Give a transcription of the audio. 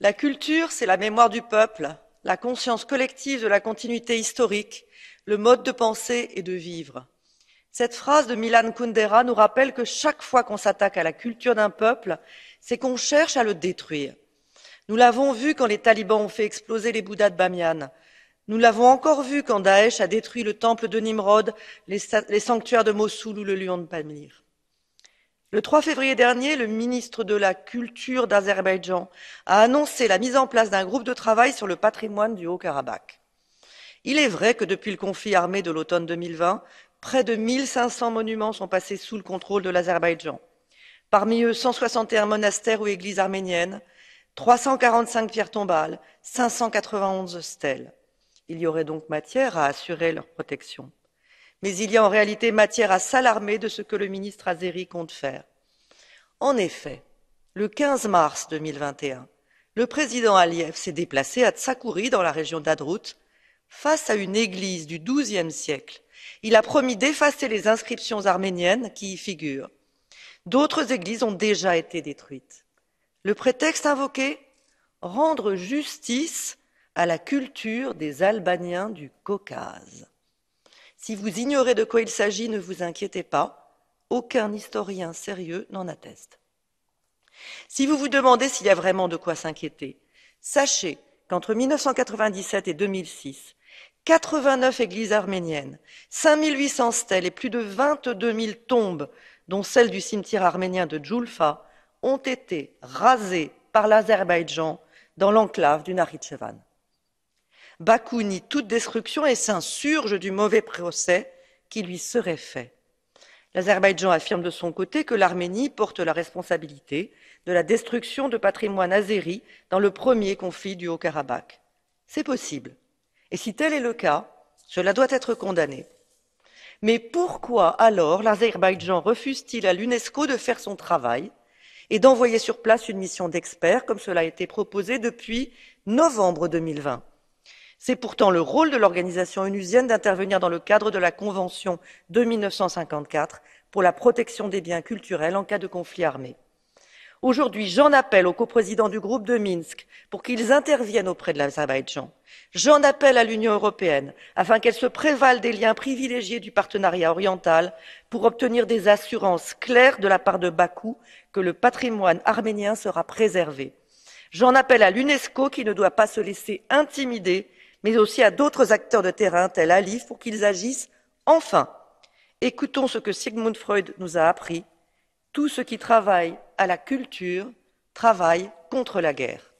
La culture, c'est la mémoire du peuple, la conscience collective de la continuité historique, le mode de penser et de vivre. Cette phrase de Milan Kundera nous rappelle que chaque fois qu'on s'attaque à la culture d'un peuple, c'est qu'on cherche à le détruire. Nous l'avons vu quand les talibans ont fait exploser les Bouddhas de Bamiyan. Nous l'avons encore vu quand Daesh a détruit le temple de Nimrod, les, les sanctuaires de Mossoul ou le lion de Palmyre. Le 3 février dernier, le ministre de la Culture d'Azerbaïdjan a annoncé la mise en place d'un groupe de travail sur le patrimoine du Haut-Karabakh. Il est vrai que depuis le conflit armé de l'automne 2020, près de 1500 monuments sont passés sous le contrôle de l'Azerbaïdjan. Parmi eux, 161 monastères ou églises arméniennes, 345 pierres tombales, 591 stèles. Il y aurait donc matière à assurer leur protection mais il y a en réalité matière à s'alarmer de ce que le ministre Azeri compte faire. En effet, le 15 mars 2021, le président Aliyev s'est déplacé à Tsakouri dans la région d'Adrout face à une église du XIIe siècle. Il a promis d'effacer les inscriptions arméniennes qui y figurent. D'autres églises ont déjà été détruites. Le prétexte invoqué Rendre justice à la culture des Albaniens du Caucase. Si vous ignorez de quoi il s'agit, ne vous inquiétez pas. Aucun historien sérieux n'en atteste. Si vous vous demandez s'il y a vraiment de quoi s'inquiéter, sachez qu'entre 1997 et 2006, 89 églises arméniennes, 5800 stèles et plus de 22 000 tombes, dont celle du cimetière arménien de Djoulfa, ont été rasées par l'Azerbaïdjan dans l'enclave du Narichevan. Bakou nie toute destruction et s'insurge du mauvais procès qui lui serait fait. L'Azerbaïdjan affirme de son côté que l'Arménie porte la responsabilité de la destruction de patrimoine azéri dans le premier conflit du Haut-Karabakh. C'est possible. Et si tel est le cas, cela doit être condamné. Mais pourquoi alors l'Azerbaïdjan refuse-t-il à l'UNESCO de faire son travail et d'envoyer sur place une mission d'experts comme cela a été proposé depuis novembre 2020 c'est pourtant le rôle de l'organisation unusienne d'intervenir dans le cadre de la Convention de 1954 pour la protection des biens culturels en cas de conflit armé. Aujourd'hui, j'en appelle aux coprésidents du groupe de Minsk pour qu'ils interviennent auprès de l'Azerbaïdjan. J'en appelle à l'Union européenne afin qu'elle se prévale des liens privilégiés du partenariat oriental pour obtenir des assurances claires de la part de Bakou que le patrimoine arménien sera préservé. J'en appelle à l'UNESCO qui ne doit pas se laisser intimider mais aussi à d'autres acteurs de terrain, tels Alif, pour qu'ils agissent enfin. Écoutons ce que Sigmund Freud nous a appris. Tout ce qui travaille à la culture travaille contre la guerre.